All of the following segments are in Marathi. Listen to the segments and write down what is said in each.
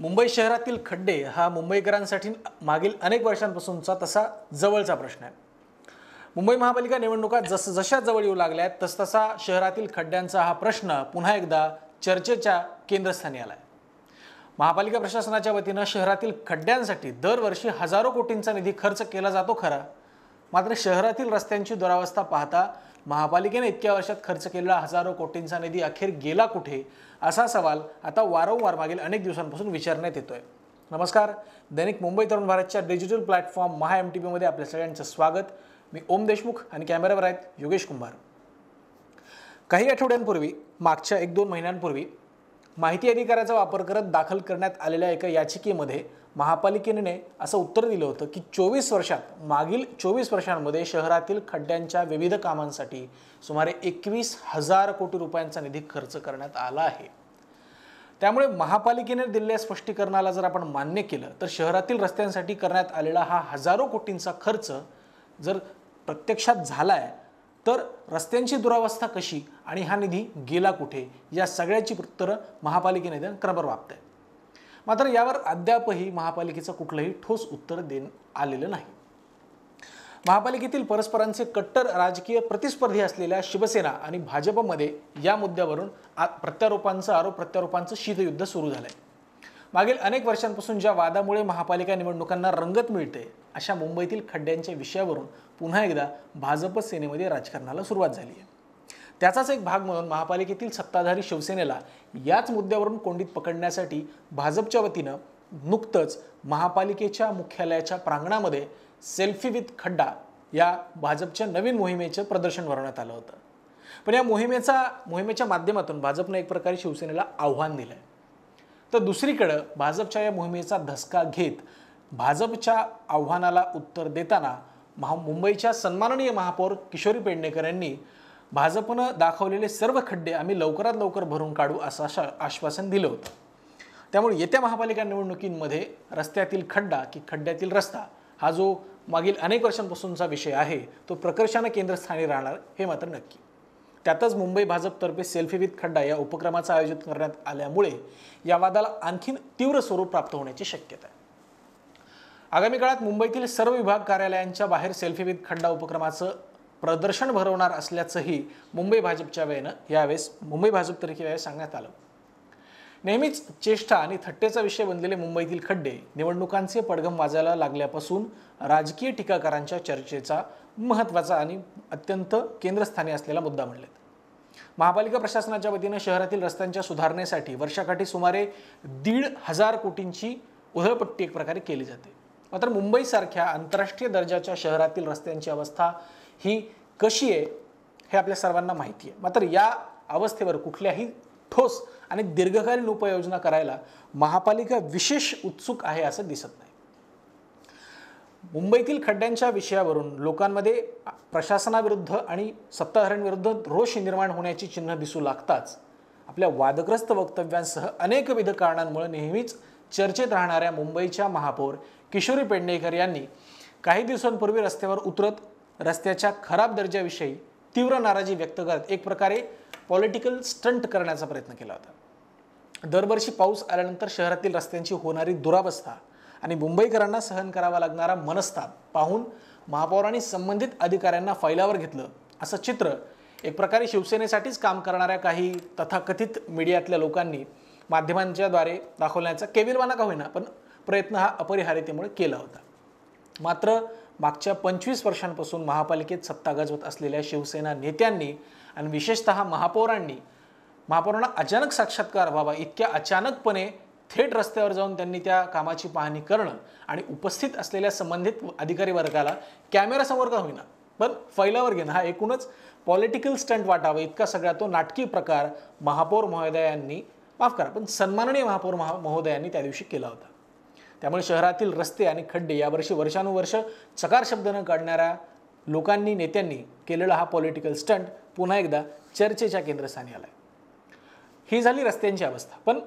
मुंबई शहरातील खड्डे हा मुंबईकरांसाठी मागील अनेक वर्षांपासूनचा तसा जवळचा प्रश्न आहे मुंबई महापालिका निवडणुका जस जशा जवळ येऊ लागल्या तसतसा शहरातील खड्ड्यांचा हा प्रश्न पुन्हा एकदा चर्चेच्या केंद्रस्थानी आला आहे महापालिका प्रशासनाच्या वतीनं शहरातील खड्ड्यांसाठी दरवर्षी हजारो कोटींचा निधी खर्च केला जातो खरा मात्र शहरातील रस्त्यांची दुरावस्था पाहता महापालिकेने इतक्या वर्षात खर्च केलेला हजारो कोटींचा निधी अखेर गेला कुठे असा सवाल आता वारंवार मागील अनेक दिवसांपासून विचारण्यात येतोय नमस्कार दैनिक मुंबई तरुण भारतच्या digital platform Maha M T पीमध्ये आपल्या सगळ्यांचं स्वागत मी ओम देशमुख आणि कॅमेरावर आहेत योगेश कुंभार काही आठवड्यांपूर्वी मागच्या एक दोन महिन्यांपूर्वी माहिती अधिकाराचा वापर करत दाखल करण्यात आलेल्या एका याचिकेमध्ये महापालिकेने असं उत्तर दिलं होतं की चोवीस वर्षात मागील चोवीस वर्षांमध्ये शहरातील खड्ड्यांच्या विविध कामांसाठी सुमारे एकवीस हजार कोटी रुपयांचा निधी खर्च करण्यात आला आहे त्यामुळे महापालिकेने दिलेल्या स्पष्टीकरणाला जर आपण मान्य केलं तर शहरातील रस्त्यांसाठी करण्यात आलेला हा हजारो कोटींचा खर्च जर प्रत्यक्षात झाला आहे तर रस्त्यांची दुरावस्था कशी आणि हा निधी गेला कुठे या सगळ्याची उत्तरं महापालिकेने देणं वापत आहे मात्र यावर अद्यापही महापालिकेचं कुठलंही ठोस उत्तर देण आलेलं नाही महापालिकेतील परस्परांचे कट्टर राजकीय प्रतिस्पर्धी असलेल्या शिवसेना आणि भाजपमध्ये या मुद्द्यावरून आ प्रत्यारोपांचं आरोप प्रत्यारोपांचं शीतयुद्ध सुरू झालं आहे मागील अनेक वर्षांपासून ज्या वादामुळे महापालिका निवडणुकांना रंगत मिळते अशा मुंबईतील खड्ड्यांच्या विषयावरून पुन्हा एकदा भाजप सेनेमध्ये राजकारणाला सुरुवात झाली आहे त्याचाच एक भाग म्हणून महापालिकेतील सत्ताधारी शिवसेनेला याच मुद्द्यावरून कोंडीत पकडण्यासाठी भाजपच्या वतीनं नुकतंच महापालिकेच्या मुख्यालयाच्या प्रांगणामध्ये सेल्फी विथ खड्डा या भाजपच्या नवीन मोहिमेचं प्रदर्शन भरवण्यात आलं होतं पण या मोहिमेचा मोहिमेच्या माध्यमातून भाजपनं एक प्रकारे शिवसेनेला आव्हान दिलं आहे तर दुसरीकडं भाजपच्या या मोहिमेचा धसका घेत भाजपच्या आव्हानाला उत्तर देताना महा मुंबईच्या सन्माननीय महापौर किशोरी पेडणेकर यांनी भाजपनं दाखवलेले सर्व खड्डे आम्ही लवकरात लवकर भरून काढू असं शा आश्वासन दिलं होतं त्यामुळे येत्या महापालिका निवडणुकींमध्ये रस्त्यातील खड्डा की खड्ड्यातील रस्ता हा जो मागील अनेक वर्षांपासूनचा विषय आहे तो प्रकर्षानं केंद्रस्थानी राहणार हे मात्र नक्की त्यातच मुंबई भाजपतर्फे सेल्फी विथ खड्डा या उपक्रमाचं आयोजन करण्यात आल्यामुळे या वादाला आणखीन तीव्र स्वरूप प्राप्त होण्याची शक्यता आहे आगामी काळात मुंबईतील सर्व विभाग कार्यालयांच्या बाहेर सेल्फी विथ खड्डा उपक्रमाचं प्रदर्शन भरवणार असल्याचंही मुंबई भाजपच्या वेळेनं यावेळेस मुंबई भाजपतर्फे यावेळेस सांगण्यात आलं नेहमीच चेष्टा आणि थट्टेचा विषय बनलेले मुंबईतील खड्डे निवडणुकांचे पडघम वाजायला लागल्यापासून राजकीय टीकाकारांच्या चर्चेचा महत्त्वाचा आणि अत्यंत केंद्रस्थानी असलेला मुद्दा म्हणलेत महापालिका प्रशासनाच्या वतीनं शहरातील रस्त्यांच्या सुधारणेसाठी वर्षाकाठी सुमारे दीड हजार कोटींची उधळपट्टी एक प्रकारे केली जाते मात्र मुंबईसारख्या आंतरराष्ट्रीय दर्जाच्या शहरातील रस्त्यांची अवस्था ही कशी आहे हे आपल्या सर्वांना माहिती आहे मात्र या अवस्थेवर कुठल्याही ठोस आणि दीर्घकालीन उपाययोजना करायला महापालिका विशेष उत्सुक आहे असं दिसत नाही मुंबईतील खड्ड्यांच्या विषयावरून लोकांमध्ये प्रशासनाविरुद्ध आणि सत्ताधाऱ्यांविरुद्ध रोष निर्माण होण्याची चिन्ह दिसू लागताच आपल्या वादग्रस्त वक्तव्यांसह अनेकविध कारणांमुळे नेहमीच चर्चेत राहणाऱ्या मुंबईच्या महापौर किशोरी पेडणेकर यांनी काही दिवसांपूर्वी रस्त्यावर उतरत रस्त्याच्या खराब दर्जाविषयी तीव्र नाराजी व्यक्त करत एक प्रकारे पॉलिटिकल स्टंट करण्याचा प्रयत्न केला होता दरवर्षी पाऊस आल्यानंतर शहरातील रस्त्यांची होणारी दुरावस्था आणि मुंबईकरांना सहन करावा लागणारा मनस्ताप पाहून महापौरांनी संबंधित अधिकाऱ्यांना फाईलावर घेतलं असं चित्र एक प्रकारे शिवसेनेसाठीच काम करणाऱ्या काही तथाकथित मीडियातल्या लोकांनी माध्यमांच्याद्वारे दाखवण्याचा केविलवाना का होईना पण प्रयत्न हा अपरिहार्यतेमुळे केला होता मात्र मागच्या पंचवीस वर्षांपासून महापालिकेत सत्ता गाजवत असलेल्या शिवसेना नेत्यांनी आणि विशेषतः महापौरांनी महापौरांना अचानक साक्षात्कार व्हावा इतक्या अचानकपणे थेट रस्त्यावर जाऊन त्यांनी त्या कामाची पाहणी करणं आणि उपस्थित असलेल्या संबंधित अधिकारी वर्गाला कॅमेरासमोर का होईना पण फैलावर घेणं हा एकूणच पॉलिटिकल स्टंट वाटावा इतका सगळा तो नाटकी प्रकार महापौर महोदयांनी माफ करा पण सन्माननीय महापौर महा महोदयांनी त्या दिवशी केला होता त्यामुळे शहरातील रस्ते आणि खड्डे यावर्षी वर्षानुवर्ष चकार शब्द काढणाऱ्या लोकांनी नेत्यांनी केलेला हा पॉलिटिकल स्टंट पुन्हा एकदा चर्चेच्या केंद्रस्थानी आला आहे ही झाली रस्त्यांची अवस्था पण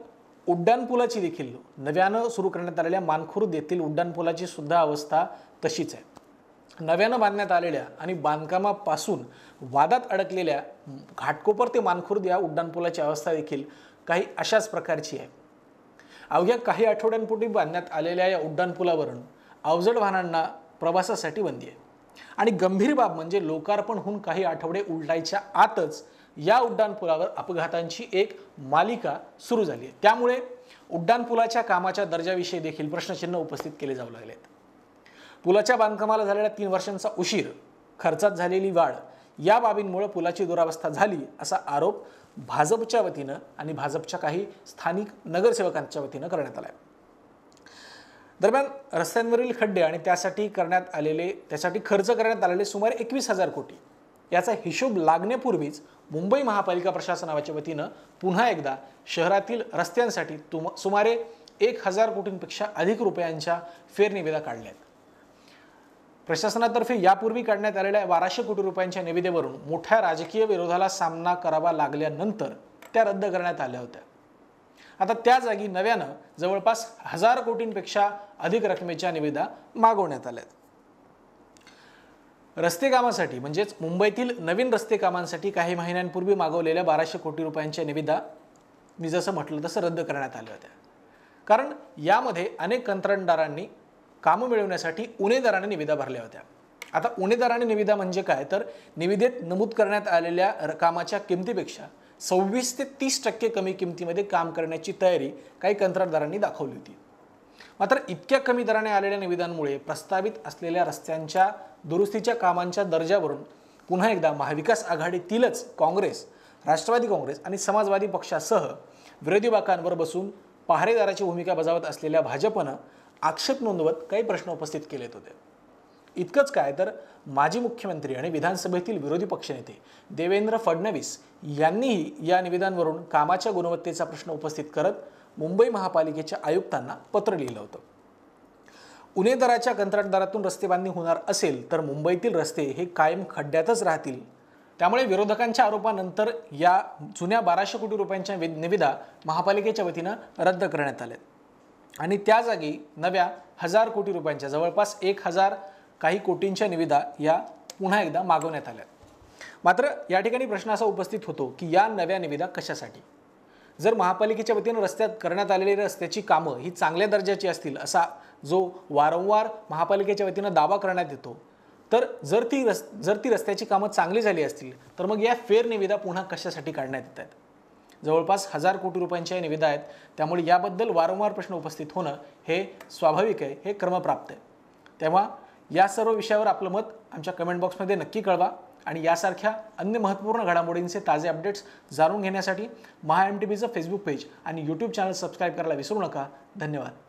उड्डाणपुलाची देखील नव्यानं सुरू करण्यात आलेल्या मानखुर्द येथील उड्डाणपुलाची सुद्धा अवस्था तशीच आहे नव्यानं बांधण्यात आलेल्या आणि बांधकामापासून वादात अडकलेल्या घाटकोपर ते मानखुर्द या उड्डाणपुलाची अवस्था देखील काही अशाच प्रकारची आहे अवघ्या काही आठवड्यांपूर्वी बांधण्यात आलेल्या या उड्डाणपुलावरून अवजड वाहनांना प्रवासासाठी बंदी आहे आणि गंभीर बाब म्हणजे लोकार्पण होऊन काही आठवडे उलटायच्या आतच या उड्डाणपुलावर अपघातांची एक मालिका सुरू झाली आहे त्यामुळे उड्डाणपुलाच्या कामाच्या दर्जाविषयी देखील प्रश्नचिन्ह उपस्थित केले जाऊ लागले आहेत पुलाच्या बांधकामाला झालेल्या तीन वर्षांचा उशीर खर्चात झालेली वाढ या बाबींमुळे पुलाची दुरावस्था झाली असा आरोप भाजपच्या वतीनं आणि भाजपच्या काही स्थानिक नगरसेवकांच्या वतीनं करण्यात आला आहे दरम्यान रस्त्यांवरील खड्डे आणि त्यासाठी करण्यात आलेले त्यासाठी खर्च करण्यात आलेले सुमारे एकवीस हजार कोटी याचा हिशोब लागण्यापूर्वीच मुंबई महापालिका प्रशासनाच्या वतीनं पुन्हा एकदा शहरातील रस्त्यांसाठी तुम सुमारे एक हजार कोटींपेक्षा अधिक रुपयांच्या फेरनिविदा काढल्या आहेत प्रशासनातर्फे यापूर्वी काढण्यात आलेल्या बाराशे कोटी रुपयांच्या निविदेवरून मोठ्या राजकीय विरोधाला सामना करावा लागल्यानंतर त्या रद्द करण्यात आल्या होत्या आता त्या जागी नव्यानं जवळपास हजार कोटींपेक्षा अधिक रकमेच्या निविदा मागवण्यात आल्यात रस्ते कामासाठी म्हणजेच मुंबईतील नवीन रस्ते कामांसाठी काही महिन्यांपूर्वी मागवलेल्या बाराशे कोटी रुपयांच्या निविदा मी जसं म्हटलं तसं रद्द करण्यात आल्या होत्या कारण यामध्ये अनेक कंत्राटदारांनी कामं मिळवण्यासाठी उणेदाराने निविदा भरल्या होत्या आता उणेदाराने निविदा म्हणजे काय तर निविदेत नमूद करण्यात आलेल्या कामाच्या किमतीपेक्षा सव्वीस ते तीस टक्के कमी किमतीमध्ये काम करण्याची तयारी काही कंत्राटदारांनी दाखवली होती मात्र इतक्या कमी दराने आलेल्या निविदांमुळे प्रस्तावित असलेल्या रस्त्यांच्या दुरुस्तीच्या कामांच्या दर्जावरून पुन्हा एकदा महाविकास आघाडीतीलच काँग्रेस राष्ट्रवादी काँग्रेस आणि समाजवादी पक्षासह विरोधी बाकांवर बसून पहारेदाराची भूमिका बजावत असलेल्या भाजपनं आक्षेप नोंदवत काही प्रश्न उपस्थित केलेत होते इतकंच काय तर माजी मुख्यमंत्री आणि विधानसभेतील विरोधी पक्षनेते देवेंद्र फडणवीस यांनीही या निविदांवरून कामाच्या गुणवत्तेचा प्रश्न उपस्थित करत मुंबई महापालिकेच्या आयुक्तांना पत्र लिहिलं होतं दराच्या कंत्राटदारातून रस्ते बांधणी होणार असेल तर मुंबईतील रस्ते हे कायम खड्ड्यातच राहतील त्यामुळे विरोधकांच्या आरोपानंतर या जुन्या बाराशे कोटी रुपयांच्या निविदा महापालिकेच्या वतीनं रद्द करण्यात आल्या आणि त्या जागी नव्या हजार कोटी रुपयांच्या जवळपास एक हजार काही कोटींच्या निविदा या पुन्हा एकदा मागवण्यात आल्या मात्र या ठिकाणी प्रश्न असा उपस्थित होतो की या नव्या निविदा कशासाठी जर महापालिकेच्या वतीनं रस्त्यात करण्यात आलेली रस्त्याची कामं ही चांगल्या दर्जाची असतील असा जो वारंवार महापालिकेच्या वतीनं दावा करण्यात येतो तर जर ती रस् जर ती रस्त्याची कामं चांगली झाली असतील तर मग या फेर निविदा पुन्हा कशासाठी काढण्यात येत आहेत जवळपास हजार कोटी रुपयांच्या या निविदा आहेत त्यामुळे याबद्दल वारंवार प्रश्न उपस्थित होणं हे स्वाभाविक आहे हे क्रमप्राप्त आहे तेव्हा या सर्व विषयावर आपलं मत आमच्या कमेंट बॉक्समध्ये नक्की कळवा आणि यासारख्या अन्य महत्त्वपूर्ण घडामोडींचे ताजे अपडेट्स जाणून घेण्यासाठी महा एम टी बीचं फेसबुक पेज आणि यूट्यूब चॅनल सबस्क्राईब करायला विसरू नका धन्यवाद